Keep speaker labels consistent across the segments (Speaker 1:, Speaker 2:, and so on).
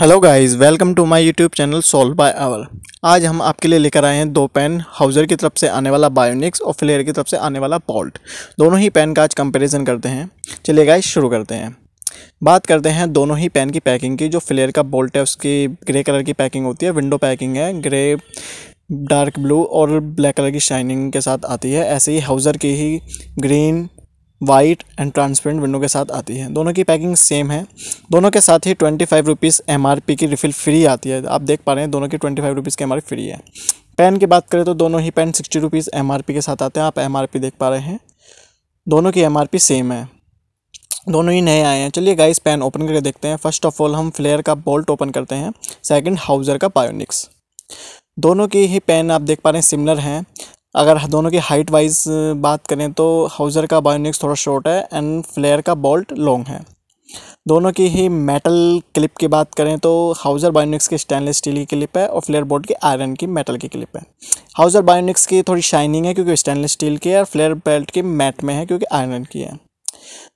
Speaker 1: hello guys welcome to my YouTube channel solve by our आज हम आपके लिए लेकर आए हैं दो पेन हाउजर की तरफ से आने वाला बायोनिक्स और फ्लेयर की तरफ से आने वाला पॉल्ट दोनों ही पेन का आज कंपैरिजन करते हैं चलिए गाइस शुरू करते हैं बात करते हैं दोनों ही पेन की पैकिंग की जो फ्लेयर का बोल्ट है उसकी ग्रे कलर की पैकिंग होती है विंडो पैकिंग है ग्रे डार्क ब्लू और ब्लैक कलर की शाइनिंग के साथ आती है ऐसे ही हाउजर की ही green white and transparent window के साथ आती है दोनों की पैकिंग सेम है दोनों के साथ ही twenty five rupees M R P की रिफ़िल फ्री आती है आप देख पा रहे हैं दोनों की ट्वेंटी फाइव रुपीज़ की एम आर फ्री है पेन की बात करें तो दोनों ही pen sixty rupees M R P के साथ आते हैं आप एम आर पी देख पा रहे हैं दोनों की एम आर पी सेम है दोनों ही नए आए हैं चलिए गाइस पेन ओपन करके देखते हैं फर्स्ट ऑफ ऑल हम फ्लेयर का बोल्ट ओपन करते हैं सेकंड हाउजर का पायोनिक्स दोनों की ही पेन आप देख पा रहे हैं सिमिलर हैं अगर दोनों की हाइट वाइज बात करें तो हाउज़र का बायोनिक्स थोड़ा शॉर्ट है एंड फ्लेयर का बोल्ट लॉन्ग है दोनों की ही मेटल क्लिप की बात करें तो हाउज़र बायोनिक्स की स्टेनलेस स्टील की क्लिप है और फ्लेयर बोल्ट की आयरन की मेटल की क्लिप है हाउज़र बायोनिक्स की थोड़ी शाइनिंग है क्योंकि स्टेनलेस स्टील की है और फ्लेयर बेल्ट की मैट में है क्योंकि आयरन की है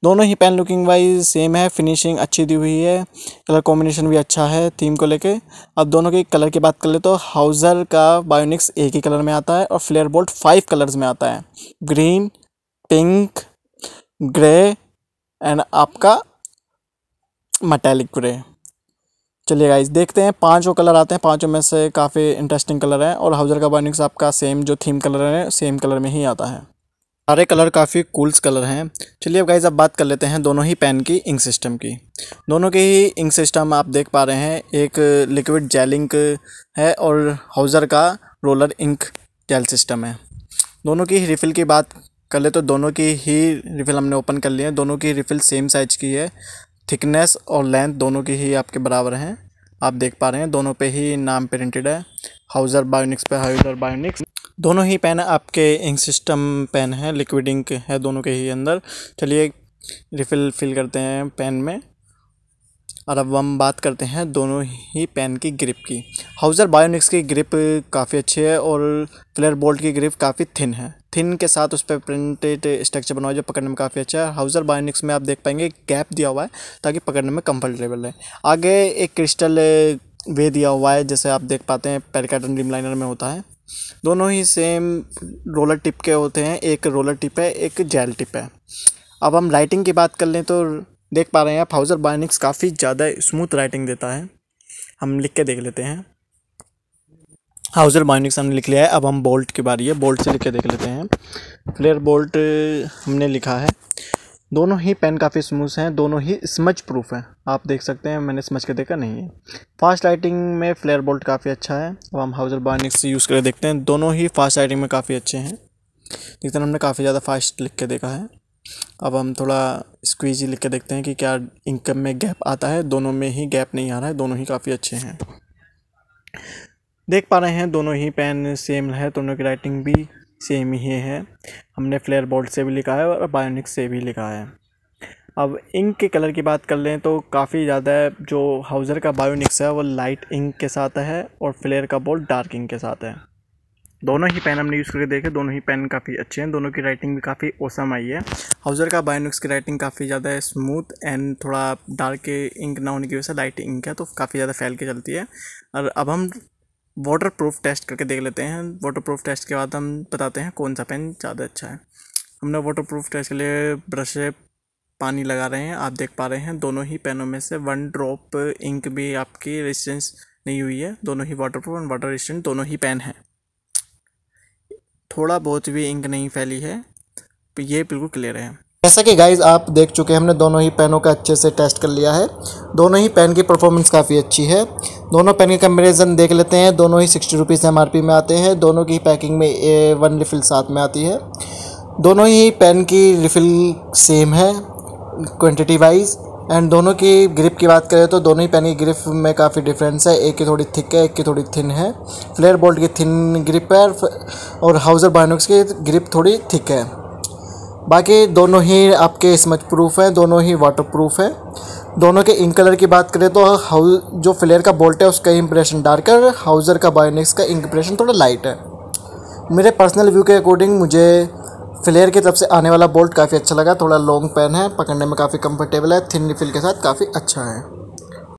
Speaker 1: दोनों ही पेन लुकिंग वाइज सेम है फिनिशिंग अच्छी दी हुई है कलर कॉम्बिनेशन भी अच्छा है थीम को लेके अब दोनों के कलर की बात कर ले तो हाउज़र का बायोनिक्स एक ही कलर में आता है और फ्लेयर बोल्ट फाइव कलर्स में आता है ग्रीन पिंक ग्रे एंड आपका मटैलिक ग्रे चलिए गाइज देखते हैं पांचों कलर आते हैं पांचों में से काफ़ी इंटरेस्टिंग कलर है और हाउज़र का बायोनिक्स आपका सेम जो थीम कलर है सेम कलर में ही आता है सारे कलर काफ़ी कूल्स कलर हैं चलिए अब गाइज अब बात कर लेते हैं दोनों ही पेन की इंक सिस्टम की दोनों के ही इंक सिस्टम आप देख पा रहे हैं एक लिक्विड जेल इंक है और हाउज़र का रोलर इंक जेल सिस्टम है दोनों की रिफ़िल की बात कर ले तो दोनों की ही रिफ़िल हमने ओपन कर लिए है दोनों की रिफ़िल सेम साइज़ की है थिकनेस और लेंथ दोनों की ही आपके बराबर हैं आप देख पा रहे हैं दोनों पे ही नाम प्रिंटेड है हाउज़र बायोनिक्स पे हाउज़र बायोनिक्स दोनों ही पेन आपके इंक सिस्टम पेन है लिक्विड इंक है दोनों के ही अंदर चलिए रिफिल फिल करते हैं पेन में और अब हम बात करते हैं दोनों ही पेन की ग्रिप की हाउज़र बायोनिक्स की ग्रिप काफ़ी अच्छी है और फ्लेयर बोल्ट की ग्रिप काफ़ी थिन है थिन के साथ उस पर प्रिंटेड स्ट्रक्चर बना हुआ जो पकड़ने में काफ़ी अच्छा है हाउज़र बायोनिक्स में आप देख पाएंगे गैप दिया हुआ है ताकि पकड़ने में कम्फर्टेबल है आगे एक क्रिस्टल वे दिया हुआ है जैसे आप देख पाते हैं पैरकाटन ड्रीम लाइनर में होता है दोनों ही सेम रोलर टिप के होते हैं एक रोलर टिप है एक जेल टिप है अब हम राइटिंग की बात कर लें तो देख पा रहे हैं आप हाउज़र बाइनिक्स काफ़ी ज़्यादा स्मूथ राइटिंग देता है हम लिख के देख लेते हैं हाउज़र बाइनिक्स हमने लिख लिया है अब हम बोल्ट की बारी है बोल्ट से लिख के देख लेते हैं फ्लेयर बोल्ट हमने लिखा है दोनों ही पेन काफ़ी स्मूथ हैं दोनों ही स्मच प्रूफ हैं आप देख सकते हैं मैंने स्मच के देखा नहीं है फास्ट लाइटिंग में फ्लेयर बोल्ट काफ़ी अच्छा है अब हम हाउजर बार्निक्स यूज़ करके देखते हैं दोनों ही फास्ट लाइटिंग में काफ़ी अच्छे हैं जिस हमने काफ़ी ज़्यादा फास्ट लिख के देखा है अब हम थोड़ा स्क्वीजी लिख के देखते हैं कि क्या इनकम में गैप आता है दोनों में ही गैप नहीं आ रहा है दोनों ही काफ़ी अच्छे हैं देख पा रहे हैं दोनों ही पेन सेम है दोनों की राइटिंग भी सेम ही है हमने फ्लेयर बोल्ट से भी लिखा है और बायोनिक से भी लिखा है अब इंक के कलर की बात कर लें तो काफ़ी ज़्यादा जो हाउज़र का बायोनिक्स है वो लाइट इंक के साथ है और फ्लेयर का बोल्ट डार्क इंक के साथ है दोनों ही पेन हमने यूज़ करके देखे दोनों ही पेन काफ़ी अच्छे हैं दोनों की राइटिंग भी काफ़ी ओसम आई है हाउज़र का बायोनिक्स की राइटिंग काफ़ी ज़्यादा स्मूथ एंड थोड़ा डार्क इंक ना होने की वजह से लाइट इंक है तो काफ़ी ज़्यादा फैल के चलती है और अब हम वाटर प्रूफ टेस्ट करके देख लेते हैं वाटर प्रूफ टेस्ट के बाद हम बताते हैं कौन सा पेन ज़्यादा अच्छा है हमने वाटर प्रूफ टेस्ट के लिए ब्रश से पानी लगा रहे हैं आप देख पा रहे हैं दोनों ही पेनों में से वन ड्रॉप इंक भी आपकी रेजिस्टेंस नहीं हुई है दोनों ही waterproof and water resistant दोनों ही पेन हैं थोड़ा बहुत भी इंक नहीं फैली है ये बिल्कुल क्लियर है
Speaker 2: जैसा कि गाइज आप देख चुके हैं हमने दोनों ही पेनों का अच्छे से टेस्ट कर लिया है दोनों ही पेन की परफॉर्मेंस काफ़ी अच्छी है दोनों पेन के कंपेरिजन देख लेते हैं दोनों ही सिक्सटी रुपीज़ एम में आते हैं दोनों की पैकिंग में ए वन रिफ़िल साथ में आती है दोनों ही पेन की रिफ़िल सेम है क्वान्टिटी वाइज एंड दोनों की ग्रिप की बात करें तो दोनों ही पेन की ग्रिप में काफ़ी डिफरेंस है एक की थोड़ी थिक है एक की थोड़ी थिन है फ्लेयर बोल्ट की थिन ग्रिप है और हाउजर बाइनोक्स की ग्रिप थोड़ी थिक है बाकी दोनों ही आपके स्मच प्रूफ हैं दोनों ही वाटर प्रूफ हैं दोनों के इंक कलर की बात करें तो हाउ जो फ्लेयर का बोल्ट है उसका इंप्रेशन डार्क है हाउज़र का बायोनिक्स का इंप्रेशन थोड़ा लाइट है मेरे पर्सनल व्यू के अकॉर्डिंग मुझे फ्लेयर की तरफ से आने वाला बोल्ट काफ़ी अच्छा लगा थोड़ा लॉन्ग पेन है पकड़ने में काफ़ी कंफर्टेबल है थिन रिफिल के साथ काफ़ी अच्छा है